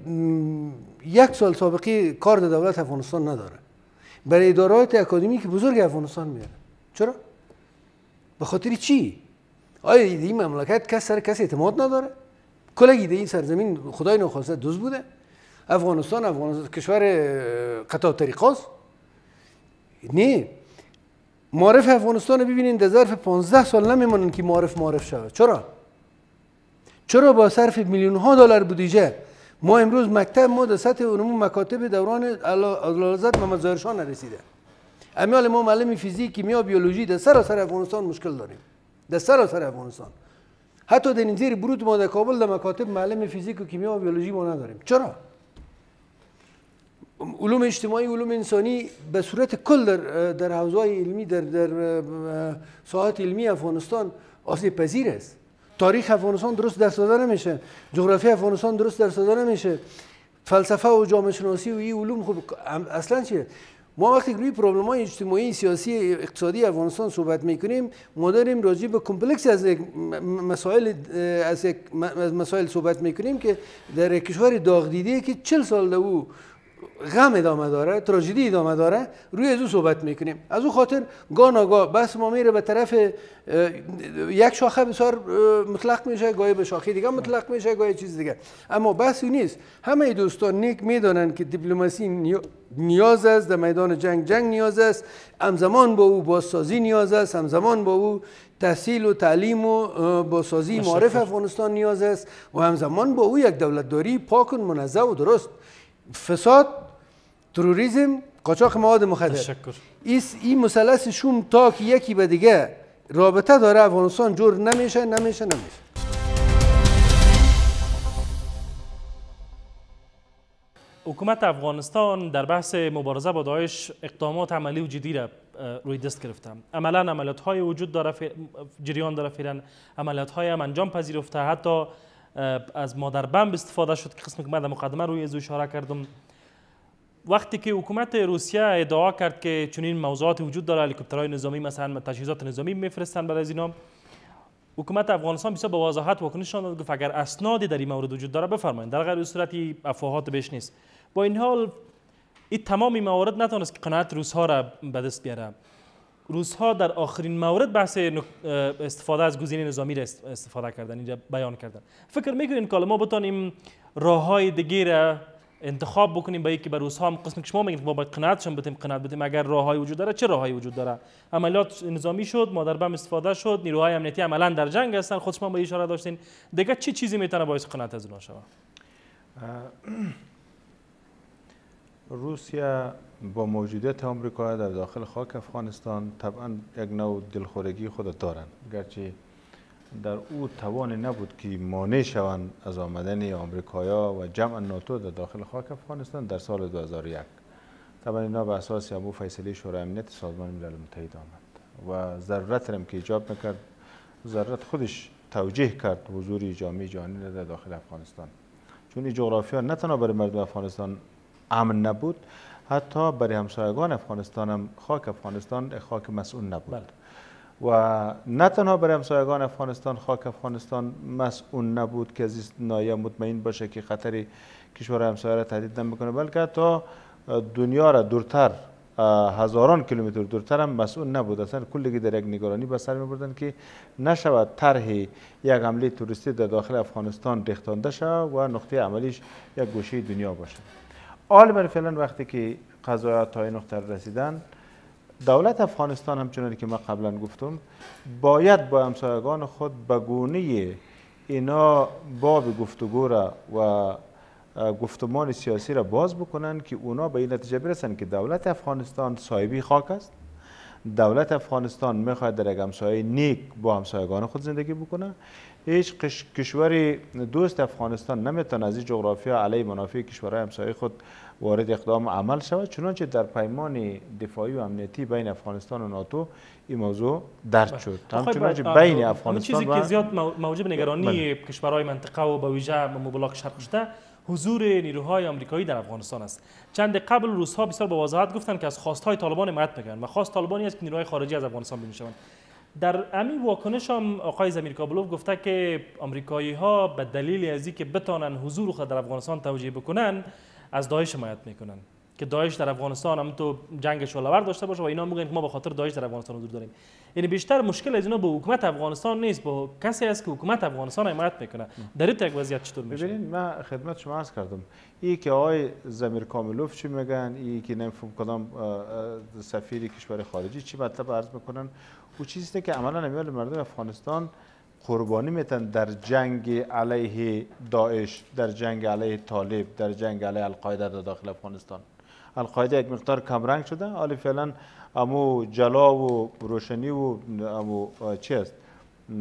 یک سال سابقه کار در دولت افغانستان نداره برای ادارات اکادمی که بزرگ افغانستان میاره چرا؟ به خاطر چی؟ آیا این مملکت کس سر کسی اعتماد نداره؟ کلگی این سرزمین خدای نخواسته دوز بوده؟ افغانستان افغانستان کشور قطع طریقاست؟ نه معرف افغانستان ببینید در ظرف 15 سال نمیمونن که معرف معرف شود چرا؟ چرا با صرف میلیون ها دلار بودجه ما امروز مکتب ما در سطح علوم مکاتب دوران علالزت و مزارشان نرسیده امیال ما معلم فیزیک کیمیا بیولوژی در سراسر افغانستان مشکل داریم در سراسر افغانستان حتی در این زیر برود ما در کابل در مکاتب معلم فیزیک و کیمیا و بیولوژی ما نداریم چرا علوم اجتماعی علوم انسانی به صورت کل در در حوزه علمی در در ساحات علمی افغانستان آسیب پذیر است تاریخ افغانستان درست درس داده نمیشه جغرافی افغانستان درست درس داده نمیشه فلسفه و جامعه شناسی و این علوم خب اصلا چیه ما وقتی روی پرابلم های اجتماعی سیاسی اقتصادی افغانستان صحبت میکنیم ما داریم راجع به کمپلکس از مسائل از مسائل صحبت میکنیم که در کشور داغ دیده که 40 سال او غم ادامه داره تراژدی ادامه داره روی از او صحبت میکنیم از اون خاطر گاه ناگاه بس ما میره به طرف یک شاخه بسیار مطلق میشه گاهی به شاخه دیگه مطلق میشه گاهی چیز دیگه اما بس نیست همه دوستان نیک میدانند که دیپلماسی نیاز است در میدان جنگ جنگ نیاز است همزمان با او بازسازی نیاز است همزمان با او تحصیل و تعلیم و بازسازی معرف افغانستان نیاز است و همزمان با او یک دولتداری پاک و و درست فساد تروریزم قاچاق مواد مخدر تشکر این مثلث شوم تا که یکی به دیگه رابطه داره افغانستان جور نمیشه نمیشه نمیشه حکومت افغانستان در بحث مبارزه با داعش اقدامات عملی و جدی را روی دست گرفتم عملا عملیات های وجود داره جریان داره فعلا عملیات های هم انجام پذیرفته حتی از مادر بمب استفاده شد که قسمی که من مقدمه روی از اشاره کردم وقتی که حکومت روسیه ادعا کرد که چنین موضوعات وجود داره هلیکوپترهای نظامی مثلا تجهیزات نظامی میفرستن برای از اینا حکومت افغانستان بسیار به واضحت واکنش نشان داد گفت اگر اسنادی در این مورد وجود داره بفرمایید در غیر صورت افواهات بهش نیست با این حال این تمام موارد نتونست که قناعت روس ها را به دست بیاره روزها در آخرین مورد بحث استفاده از گزینه نظامی را استفاده کردن اینجا بیان کردن فکر میکنین که ما بتانیم راه های دیگه را انتخاب بکنیم به یکی بر روزها هم قسم که شما میگین ما باید قناعتشون بتیم قناعت بتیم اگر های وجود داره چه راههایی وجود داره عملیات نظامی شد مادر بم استفاده شد نیروهای امنیتی عملا در جنگ هستن خود شما به اشاره داشتین دیگه چه چیزی میتونه باعث قناعت از اونها روسیه با موجودیت آمریکا در داخل خاک افغانستان طبعا یک نوع دلخورگی خود دارند گرچه در او توان نبود که مانع شوند از آمدن آمریکایا و جمع ناتو در داخل خاک افغانستان در سال 2001 طبعا اینا به اساس امو فیصله شورای امنیت سازمان ملل متحد آمد و ضرورت هم که ایجاب میکرد ضرورت خودش توجیه کرد حضور جامعه جهانی در داخل افغانستان چون جغرافیا نه تنها برای مردم افغانستان امن نبود حتی برای همسایگان افغانستان هم خاک افغانستان خاک مسئول نبود بله. و نه تنها برای همسایگان افغانستان خاک افغانستان مسئول نبود که از نایه مطمئن باشه که خطری کشور همسایه را تهدید نمیکنه بلکه تا دنیا را دورتر هزاران کیلومتر دورتر هم مسئول نبود اصلا کلگی در یک نگرانی به سر میبردن که نشود طرح یک عملی توریستی در داخل افغانستان ریختانده شود و نقطه عملیش یک گوشه دنیا باشه آل برای فعلا وقتی که قضایا تا این رسیدن دولت افغانستان همچنانی که ما قبلا گفتم باید با همسایگان خود به گونه اینا باب گفتگو را و گفتمان سیاسی را باز بکنن که اونا به این نتیجه برسن که دولت افغانستان صاحبی خاک است دولت افغانستان میخواهد در یک همسایه نیک با همسایگان خود زندگی بکنه هیچ کشوری دوست افغانستان نمیتونه از این جغرافیا علی منافع کشورهای همسایه خود وارد اقدام عمل شود چنانچه در پیمان دفاعی و امنیتی بین افغانستان و ناتو این موضوع درد بله. شد بله، بین افغانستان چیزی که زیاد موجب نگرانی بله. کشورهای منطقه و به ویژه مبلاک شرق شده حضور نیروهای آمریکایی در افغانستان است چند قبل روزها بسیار با وضاحت گفتند که از خواستهای طالبان حمایت میکنند و خواست طالبانی است که نیروهای خارجی از افغانستان بیرون در امی واکنش هم آقای زمیر کابلوف گفته که آمریکایی ها به دلیل از که بتانن حضور خود در افغانستان توجیه بکنن از دایش حمایت میکنن که دایش در افغانستان هم تو جنگ شعله‌ور داشته باشه و اینا میگن که ما به خاطر داعش در افغانستان حضور داریم یعنی بیشتر مشکل از اینا به حکومت افغانستان نیست با کسی است که حکومت افغانستان حمایت میکنه در این وضعیت چطور میشه ببینید من خدمت شما عرض کردم ای که آقای زمیر کاملوف چی میگن ای که نمیفهم کدام سفیر کشور خارجی چی مطلب عرض میکنن او است که عملا امیال مردم افغانستان قربانی میتن در جنگ علیه داعش در جنگ علیه طالب در جنگ علیه القاعده در داخل افغانستان القاعده یک مقدار رنگ شده حالا فعلا امو جلا و روشنی و امو چی است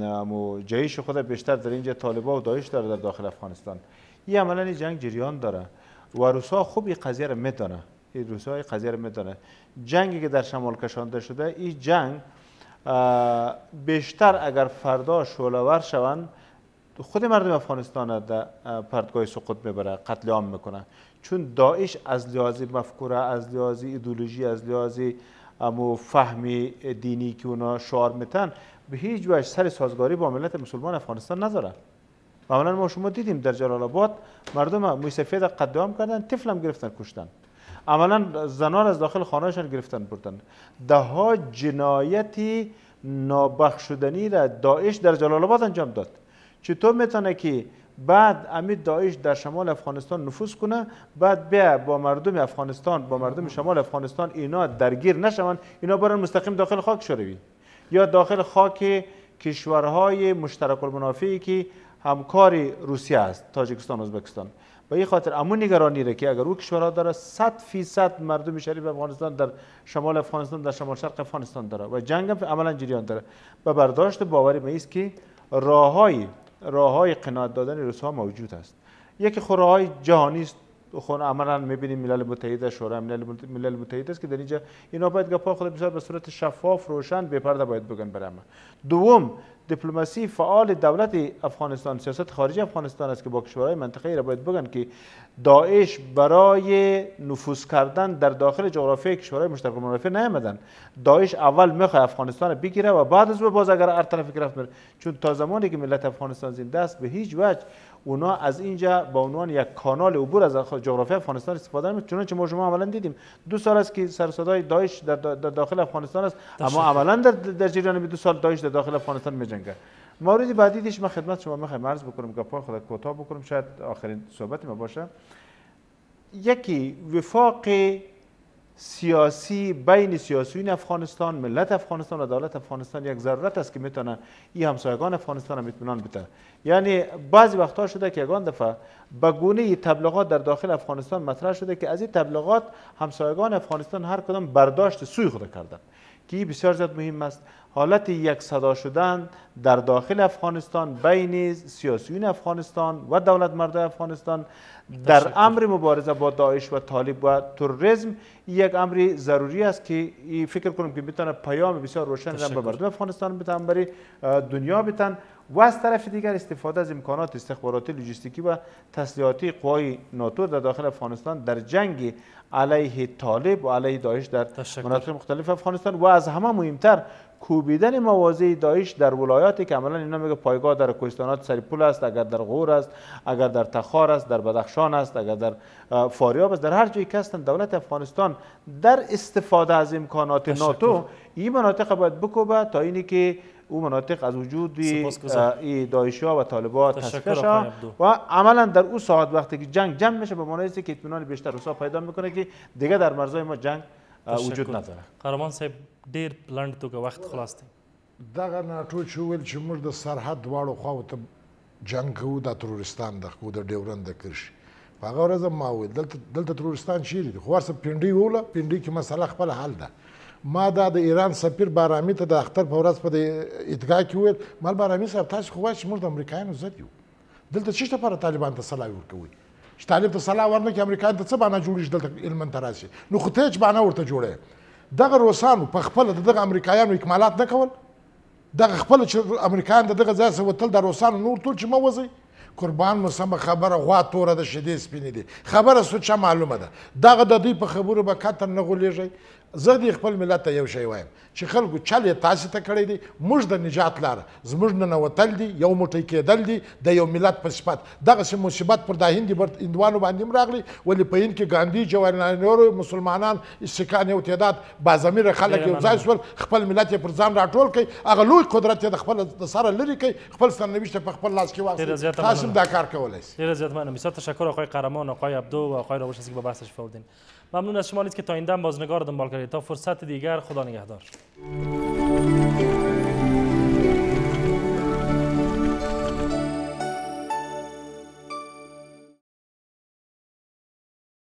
امو جایش خود بیشتر در اینجا طالبا و داعش داره در داخل افغانستان این عملا جنگ جریان داره و روسا خوب این قضیه رو میدانه این روسا قضیه میدانه جنگی که در شمال کشانده شده این جنگ بیشتر اگر فردا شولور شوند خود مردم افغانستان در پردگاه سقوط میبره قتل عام میکنه چون داعش از لحاظ مفکوره از لحاظ ایدولوژی از لحاظ امو فهم دینی که اونا شعار میتن به هیچ وجه سر سازگاری با ملت مسلمان افغانستان نداره معمولا ما شما دیدیم در جلال آباد مردم موسفید قدام کردن طفلم گرفتن کشتن عملا زنان از داخل خانهشان گرفتن بردن ده ها جنایتی نابخشودنی را داعش در جلال آباد انجام داد چطور میتونه که بعد امید داعش در شمال افغانستان نفوذ کنه بعد بیا با مردم افغانستان با مردم شمال افغانستان اینا درگیر نشون اینا برن مستقیم داخل خاک شوروی یا داخل خاک کشورهای مشترک المنافعی که همکاری روسیه است تاجیکستان و ازبکستان به این خاطر امون نگرانی را که اگر او کشورها داره 100 فیصد مردم شریف افغانستان در شمال افغانستان در شمال شرق افغانستان داره و جنگ هم عملا جریان داره به برداشت باوری ما است که راههای های قناعت دادن ها موجود است یکی های جهانی است خون عملا میبینیم ملل متحد شورا ملل ملل متحد است که در اینجا اینا باید گپا خود بسیار به صورت شفاف روشن بپرده باید بگن برام دوم دیپلماسی فعال دولت افغانستان سیاست خارجی افغانستان است که با کشورهای منطقه را باید بگن که داعش برای نفوذ کردن در داخل جغرافیای کشورهای مشترک منافع نیامدن داعش اول میخواد افغانستان بگیره و بعد از باز اگر هر طرف گرفت چون تا زمانی که ملت افغانستان زنده است به هیچ وجه اونا از اینجا با عنوان یک کانال عبور از جغرافی افغانستان استفاده چون چنانچه ما شما اولا دیدیم دو سال است که سر صدای داعش در داخل افغانستان است اما عملا در در جریان دو سال داعش در داخل افغانستان میجنگه مورد بعدی دیش من خدمت شما میخوام عرض بکنم پای خود کوتاه بکنم شاید آخرین صحبت ما باشه یکی وفاق سیاسی بین سیاسیون افغانستان ملت افغانستان و دولت افغانستان یک ضرورت است که میتونن این همسایگان افغانستان هم اطمینان بده یعنی بعضی وقتها شده که یگان دفعه به گونه تبلیغات در داخل افغانستان مطرح شده که از این تبلیغات همسایگان افغانستان هر کدام برداشت سوی خود کردن که بسیار زیاد مهم است حالت یک صدا شدن در داخل افغانستان بین سیاسیون افغانستان و دولت مردم افغانستان در امر مبارزه با داعش و طالب و تروریسم یک امری ضروری است که فکر کنم که میتونه پیام بسیار روشن را به مردم افغانستان بتن برای دنیا بتن و از طرف دیگر استفاده از امکانات استخباراتی لوجستیکی و تسلیحاتی قوای ناتو در داخل افغانستان در جنگ علیه طالب و علیه دایش در مناطق مختلف افغانستان و از همه مهمتر کوبیدن موازی داعش در ولایاتی که عملا اینا میگه پایگاه در کوهستانات پول است اگر در غور است اگر در تخار است در بدخشان است اگر در فاریاب است در هر جایی که هستند دولت افغانستان در استفاده از امکانات ناتو این مناطق باید بکوبه تا اینی که او مناطق از وجود دایشا و طالبان تصفیه شد و عملا در او ساعت وقتی که جنگ جمع میشه به معنی است که اطمینان بیشتر رسا پیدا میکنه که دیگه در مرزهای ما جنگ وجود نداره قهرمان صاحب ډیر بلند توګه وخت خلاص دی دغه ناټو چې ویل چې موږ د سرحد دواړو خواو ته جنگ کوو د تروریستان د خو د ډیورند د کرشي په هغه ورځ ما ویل دلته دلته تروریستان چیرې دي خو ورڅ پنډي وله پنډي کې مسله خپل حل ده ما دا د ایران سفیر بارامي ته د اختر په ورځ په د ادعا کې وویل ما بارامي صاحب تاسو خو وایئ چې موږ د امریکایانو ضد یو دلته څه لپاره طالبان ته سلا ورکوي چې طالب ته سلا ورنه کې امریکایان ته څه باندې جوړیږي دلته علمن تراسي نو خو ته چې باندې ورته جوړه دغه روسانو په خپل دغه امریکایانو اکمالات نه کول دغه خپل چې امریکایان دغه ځای سره وتل د روسانو نور ټول چې موځي قربان مسمه خبره غوا توره د شیدې سپینې دي خبره سوچه معلومه ده دغه د دوی په خبرو به قطر نه غولیږئ زه د خپل ملت ته یو شی وایم چې خلکو چل یې تاسې ته کړی دی موږ د نجات لاره زموږ ننوتل دي یو موټی کېدل دي د یو ملت په صفت دغسې مصیبت پر دا هندي هندوانو باندې هم راغلی ولې په هند کې ګاندي جواهرلال نهرو مسلمانان سکان یو تعداد باضمیره خلک یو ځای شول خپل ملت یې پر ځان راټول کړي هغه لوی قدرت یې د خپل د سره لرې کړي خپل سرنوشت په خپل لاس کې واخلي تاسو هم دا کار کولی سئ ډېره زیات مننه بسیار تشکر اخوی قهرمان اخوی عبدو و اخوی راوش هستي که به بحثش فردین ممنون از شما نیز که تا این دم بازنگار دنبال کردید تا فرصت دیگر خدا نگهدار